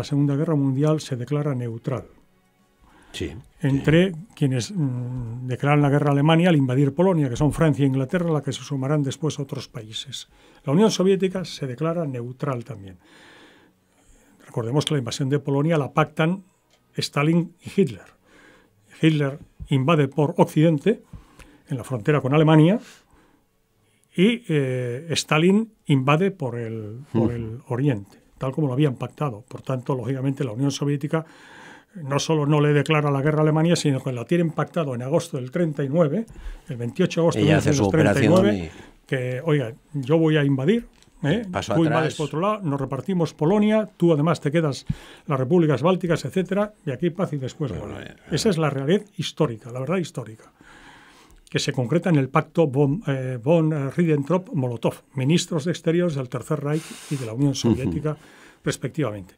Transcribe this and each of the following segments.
la Segunda Guerra Mundial se declara neutral. entre quienes mm, declaran la guerra a Alemania al invadir Polonia, que son Francia e Inglaterra, la que se sumarán después otros países. La Unión Soviética se declara neutral también. Recordemos que la invasión de Polonia la pactan Stalin y Hitler. Hitler invade por Occidente, en la frontera con Alemania, y eh, Stalin invade por el, por mm. el Oriente tal como lo habían pactado. Por tanto, lógicamente, la Unión Soviética no solo no le declara la guerra a Alemania, sino que la tiene pactado en agosto del 39, el 28 de agosto del 39, que, oiga, yo voy a invadir, ¿eh? voy por otro lado, nos repartimos Polonia, tú además te quedas las repúblicas bálticas, etcétera, y aquí paz y después eh, Esa es la realidad histórica, la verdad histórica que se concreta en el pacto von, eh, riedentrop molotov ministros de Exteriores del Tercer Reich y de la Unión Soviética, respectivamente.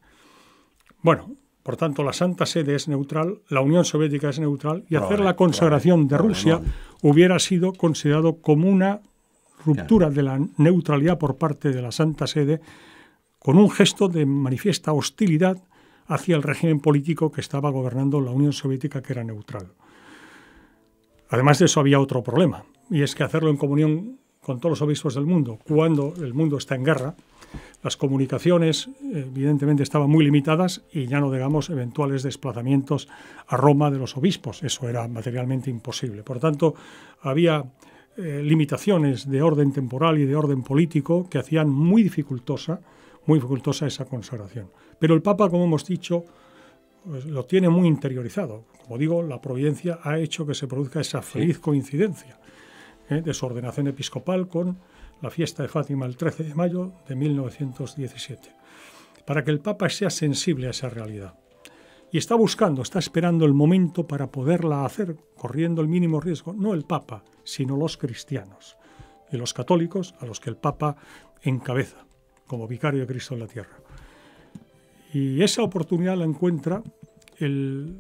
Bueno, por tanto, la Santa Sede es neutral, la Unión Soviética es neutral, y hacer la consagración de Rusia hubiera sido considerado como una ruptura de la neutralidad por parte de la Santa Sede con un gesto de manifiesta hostilidad hacia el régimen político que estaba gobernando la Unión Soviética, que era neutral. Además de eso había otro problema, y es que hacerlo en comunión con todos los obispos del mundo, cuando el mundo está en guerra, las comunicaciones evidentemente estaban muy limitadas y ya no digamos eventuales desplazamientos a Roma de los obispos, eso era materialmente imposible. Por tanto, había eh, limitaciones de orden temporal y de orden político que hacían muy dificultosa, muy dificultosa esa consagración. Pero el Papa, como hemos dicho, pues, lo tiene muy interiorizado. Como digo, la providencia ha hecho que se produzca esa feliz coincidencia ¿eh? de su ordenación episcopal con la fiesta de Fátima el 13 de mayo de 1917, para que el Papa sea sensible a esa realidad. Y está buscando, está esperando el momento para poderla hacer, corriendo el mínimo riesgo, no el Papa, sino los cristianos y los católicos a los que el Papa encabeza como vicario de Cristo en la tierra. Y esa oportunidad la encuentra el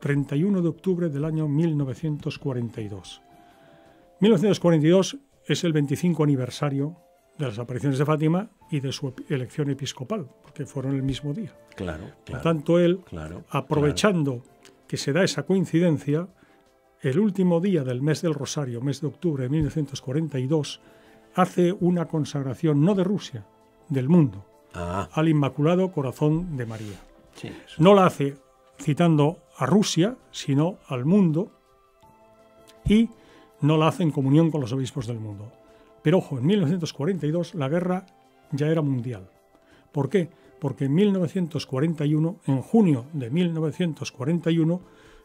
31 de octubre del año 1942. 1942 es el 25 aniversario de las apariciones de Fátima y de su elección episcopal, porque fueron el mismo día. Claro, Por tanto, él, aprovechando que se da esa coincidencia, el último día del mes del Rosario, mes de octubre de 1942, hace una consagración no de Rusia, del mundo. Ah. al Inmaculado Corazón de María. no la hace citando a Rusia, sino al mundo, y no la hace en comunión con los obispos del mundo. Pero ojo, en 1942 la guerra ya era mundial. ¿Por qué? Porque en 1941, en junio de 1941,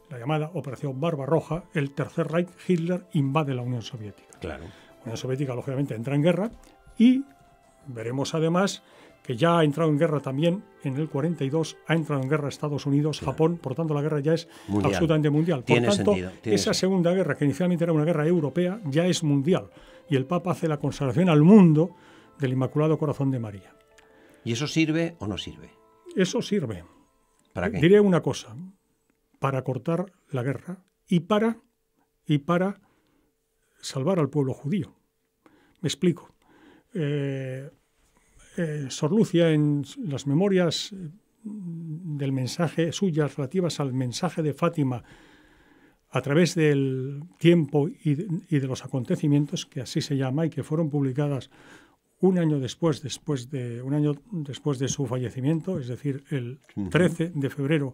la llamada Operación Barbarroja, el Tercer Reich, Hitler invade la Unión Soviética. La Unión Soviética, lógicamente, entra en guerra y Veremos además que ya ha entrado en guerra también en el 42, ha entrado en guerra Estados Unidos, Japón, por tanto la guerra ya es absolutamente mundial. Por tanto, esa segunda guerra, que inicialmente era una guerra europea, ya es mundial. Y el Papa hace la consagración al mundo del Inmaculado Corazón de María. ¿Y eso sirve o no sirve? Eso sirve. ¿Para qué? Diré una cosa, para cortar la guerra y para, y para salvar al pueblo judío. Me explico. Eh, eh, Sor Lucia en las memorias eh, del mensaje suyas relativas al mensaje de Fátima a través del tiempo y de, los acontecimientos, que así se llama, y que fueron publicadas un año después, después de, un año después de su fallecimiento, es decir, el 13 de febrero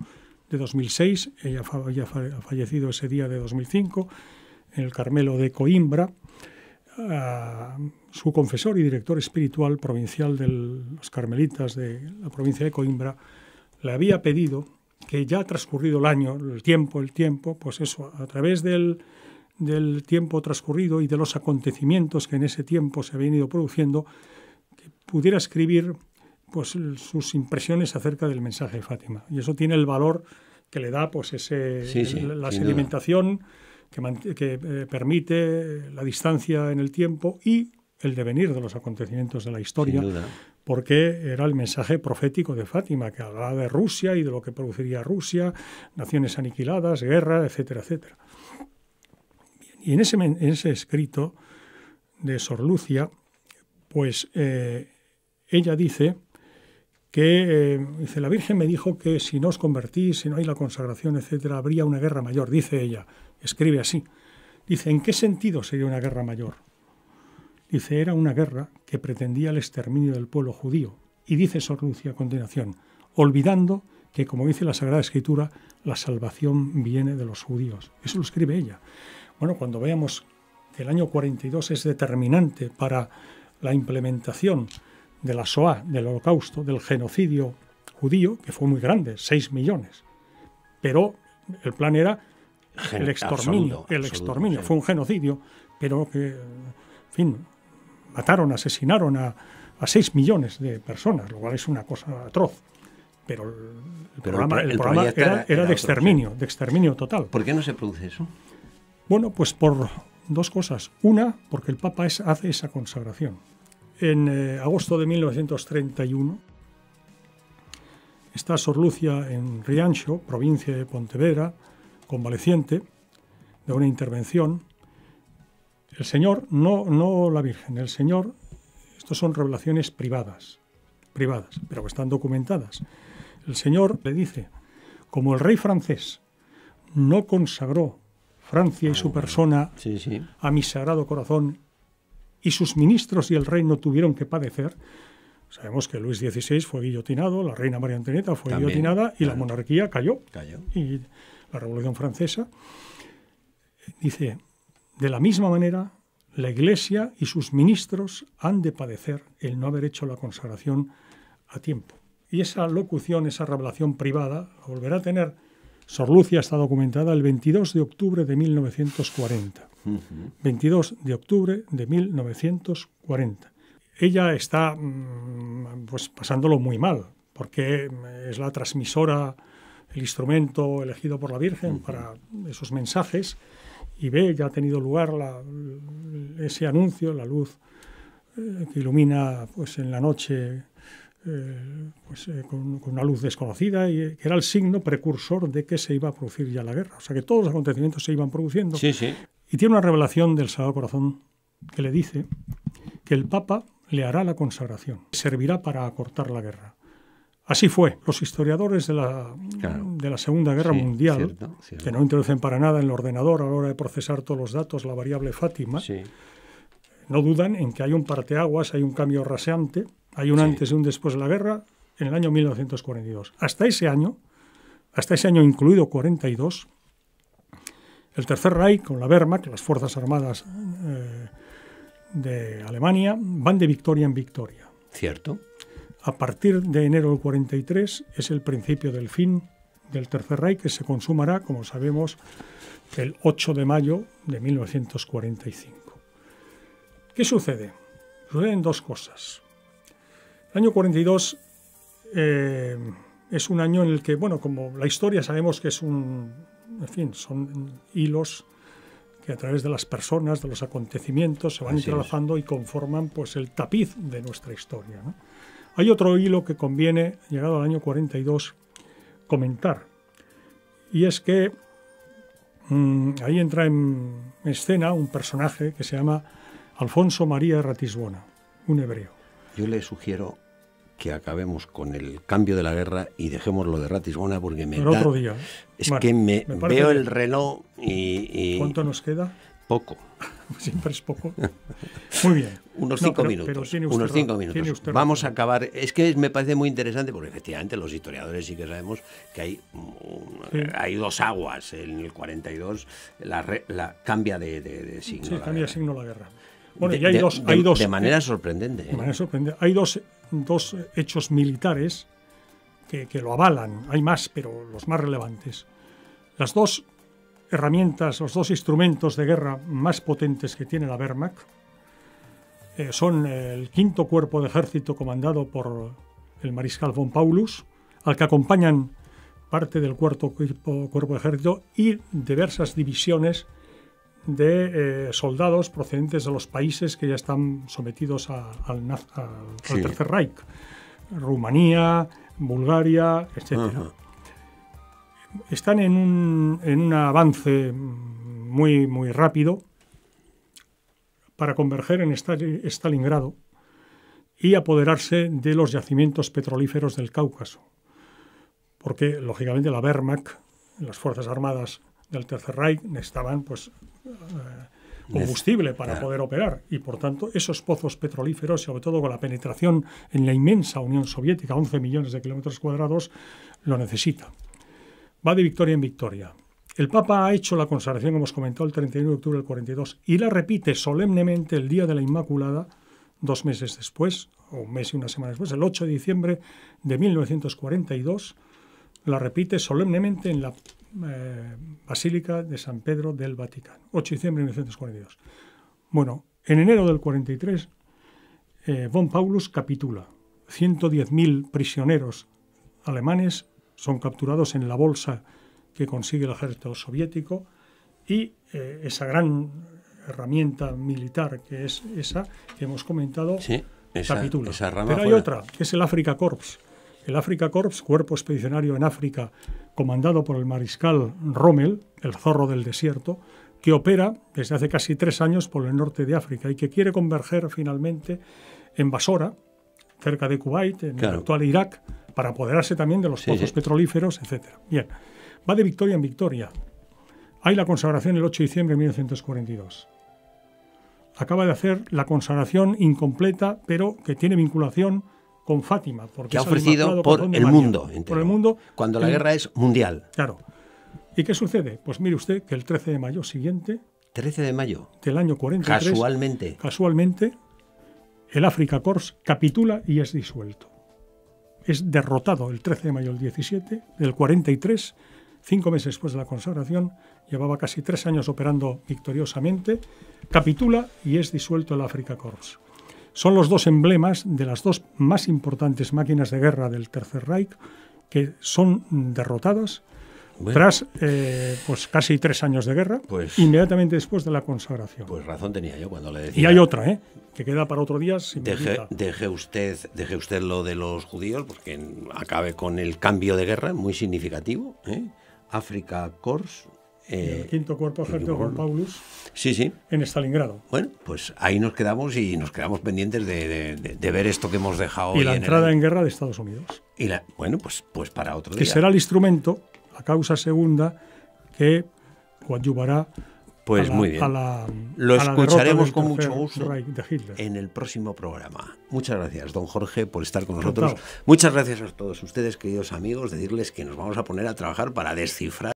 de 2006, ella ha fallecido ese día de 2005, en el Carmelo de Coimbra, su confesor y director espiritual provincial de los carmelitas de la provincia de Coimbra, le había pedido que ya transcurrido el año, el tiempo, el tiempo, pues eso, a través del, del tiempo transcurrido y de los acontecimientos que en ese tiempo se habían ido produciendo, que pudiera escribir pues, sus impresiones acerca del mensaje de Fátima. Y eso tiene el valor que le da pues, ese, la sedimentación que, eh, permite la distancia en el tiempo y el devenir de los acontecimientos de la historia, porque era el mensaje profético de Fátima, que hablaba de Rusia y de lo que produciría Rusia, naciones aniquiladas, guerra, etcétera, etcétera. Y en ese, ese escrito de Sor Lucia, pues eh, ella dice que eh, dice, la Virgen me dijo que si no os convertís, si no hay la consagración, etcétera, habría una guerra mayor, dice ella escribe así. Dice, ¿en qué sentido sería una guerra mayor? Dice, era una guerra que pretendía el exterminio del pueblo judío. Y dice Lucia a continuación, olvidando que, como dice la Sagrada Escritura, la salvación viene de los judíos. Eso lo escribe ella. Bueno, cuando veamos que el año 42 es determinante para la implementación de la SOA, del holocausto, del genocidio judío, que fue muy grande, 6 millones. Pero el plan era el exterminio, el exterminio, fue un genocidio, pero que, en fin, mataron, asesinaron a, a 6 millones de personas, lo cual es una cosa atroz. Pero el, programa, el, programa era, era, de exterminio, de exterminio total. ¿Por qué no se produce eso? Bueno, pues por dos cosas. Una, porque el Papa hace esa consagración. En eh, agosto de 1931 está Sor Lucia en Riancho, provincia de Pontevedra, convaleciente de una intervención, el Señor, no, no la Virgen, el Señor, estas son revelaciones privadas, privadas, pero están documentadas. El Señor le dice, como el rey francés no consagró Francia y su persona a mi sagrado corazón, y sus ministros y el rey no tuvieron que padecer, Sabemos que Luis XVI fue guillotinado, la reina María Antonieta fue guillotinada y la monarquía cayó. Y la Revolución Francesa. Dice, de la misma manera, la Iglesia y sus ministros han de padecer el no haber hecho la consagración a tiempo. Y esa locución, esa revelación privada, volverá a tener. Sor Lucia está documentada el 22 de octubre de 1940. 22 de octubre de 1940 ella está mm, pues, pasándolo muy mal, porque mm, es la transmisora, el instrumento elegido por la Virgen para esos mensajes, y ve, ya ha tenido lugar ese anuncio, la luz eh, que ilumina pues, en la noche eh, pues, eh, con, una luz desconocida, y que era el signo precursor de que se iba a producir ya la guerra. O sea que todos los acontecimientos se iban produciendo. Sí, sí. Y tiene una revelación del Sagrado Corazón que le dice que el Papa le hará la consagración, servirá para acortar la guerra. Así fue. Los historiadores de la, de la Segunda Guerra Mundial, que no introducen para nada en el ordenador a la hora de procesar todos los datos la variable Fátima, no dudan en que hay un parteaguas, hay un cambio raseante, hay un antes y un después de la guerra en el año 1942. Hasta ese año, hasta ese año incluido 42, el Tercer Reich con la Wehrmacht, las Fuerzas Armadas eh, de Alemania van de victoria en victoria. Cierto. A partir de enero del 43 es el principio del fin del Tercer Reich que se consumará, como sabemos, el 8 de mayo de 1945. ¿Qué sucede? Suceden dos cosas. El año 42 eh, es un año en el que, bueno, como la historia sabemos que es un, en fin, son hilos que a través de las personas, de los acontecimientos, se van entrelazando y conforman pues, el tapiz de nuestra historia. Hay otro hilo que conviene, llegado al año 42, comentar, y es que mm, ahí entra en escena un personaje que se llama Alfonso María Ratisbona, un hebreo. Yo le sugiero que acabemos con el cambio de la guerra y dejemos lo de Ratisbona porque me otro día. ¿eh? Es que me, veo el reloj y, ¿Cuánto nos queda? Poco. Siempre es poco. Muy bien. unos cinco minutos. unos cinco minutos. Vamos a acabar. Es que me parece muy interesante porque efectivamente los historiadores sí que sabemos que hay, hay dos aguas. En el 42 la, cambia de, signo. Sí, cambia de signo la guerra. Bueno, de, hay dos, hay dos. De manera sorprendente. Hay dos, dos hechos militares que, que, lo avalan. Hay más, pero los más relevantes. Las dos herramientas, los dos instrumentos de guerra más potentes que tiene la Wehrmacht eh, son el quinto cuerpo de ejército comandado por el mariscal von Paulus, al que acompañan parte del cuarto cuerpo, cuerpo de ejército y diversas divisiones de eh, soldados procedentes de los países que ya están sometidos al, Tercer Reich, Rumanía, Bulgaria, etc. Están en un, avance muy, muy rápido para converger en Stalingrado y apoderarse de los yacimientos petrolíferos del Cáucaso. Porque, lógicamente, la Wehrmacht, las Fuerzas Armadas del Tercer Reich, estaban... pues, eh, combustible para poder operar y por tanto esos pozos petrolíferos, sobre todo con la penetración en la inmensa Unión Soviética, 11 millones de kilómetros cuadrados, lo necesita. Va de victoria en victoria. El Papa ha hecho la consagración, hemos comentado, el 31 de octubre del 42 y la repite solemnemente el Día de la Inmaculada, dos meses después, o un mes y una semana después, el 8 de diciembre de 1942, la repite solemnemente en la eh, Basílica de San Pedro del Vaticano, 8 de diciembre de 1942. Bueno, en enero del 43, eh, von Paulus capitula. 110.000 prisioneros alemanes son capturados en la bolsa que consigue el ejército soviético y eh, esa gran herramienta militar que es esa que hemos comentado sí, capitula. Pero hay otra, que es el Africa Corps el Africa Corps, cuerpo expedicionario en África comandado por el mariscal Rommel, el zorro del desierto, que opera desde hace casi tres años por el norte de África y que quiere converger finalmente en Basora, cerca de Kuwait, en el actual Irak, para apoderarse también de los pozos petrolíferos, etc. Bien, va de victoria en victoria. Hay la consagración el 8 de diciembre de 1942. Acaba de hacer la consagración incompleta, pero que tiene vinculación con Fátima. Porque que ha ofrecido por el mundo. por el mundo. Cuando la guerra es mundial. Claro. ¿Y qué sucede? Pues mire usted que el 13 de mayo siguiente... 13 de mayo. Del año 43. Casualmente. Casualmente, el África Corps capitula y es disuelto. Es derrotado el 13 de mayo del 17, del 43, cinco meses después de la consagración, llevaba casi tres años operando victoriosamente, capitula y es disuelto el África Corps. Son los dos emblemas de las dos más importantes máquinas de guerra del Tercer Reich que son derrotadas tras eh, pues casi tres años de guerra, pues- inmediatamente después de la consagración. Pues razón tenía yo cuando le decía. Y hay otra, ¿eh? que queda para otro día. deje, usted, deje usted lo de los judíos, porque acabe con el cambio de guerra, muy significativo. ¿eh? África Corps, eh, el quinto cuerpo ejército Paulus. Sí, sí. En Stalingrado. Bueno, pues ahí nos quedamos y nos quedamos pendientes de, ver esto que hemos dejado. Y la entrada en, guerra de Estados Unidos. Y la, bueno, pues, pues para otro que día. Que será el instrumento, la causa segunda, que coadyuvará pues a la, muy bien. Lo escucharemos con mucho gusto en el próximo programa. Muchas gracias, don Jorge, por estar con nosotros. Muchas gracias a todos ustedes, queridos amigos, de decirles que nos vamos a poner a trabajar para descifrar.